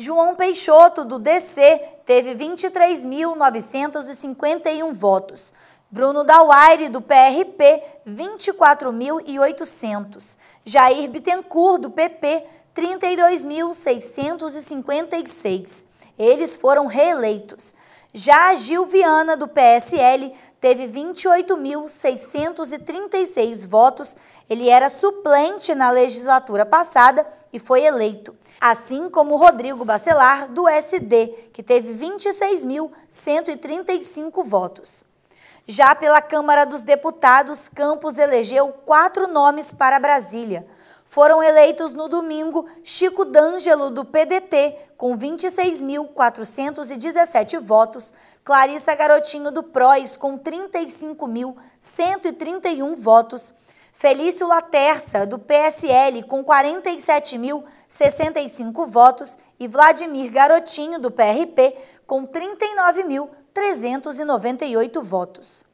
João Peixoto, do DC, teve 23.951 votos. Bruno Dauaire, do PRP, 24.800. Jair Bittencourt, do PP, 32.656. Eles foram reeleitos. Já Gil Viana, do PSL, teve 28.636 votos. Ele era suplente na legislatura passada e foi eleito assim como Rodrigo Bacelar, do SD, que teve 26.135 votos. Já pela Câmara dos Deputados, Campos elegeu quatro nomes para Brasília. Foram eleitos no domingo Chico D'Angelo, do PDT, com 26.417 votos, Clarissa Garotinho, do PROS, com 35.131 votos, Felício Laterça, do PSL, com 47.065 votos, e Vladimir Garotinho, do PRP, com 39.398 votos.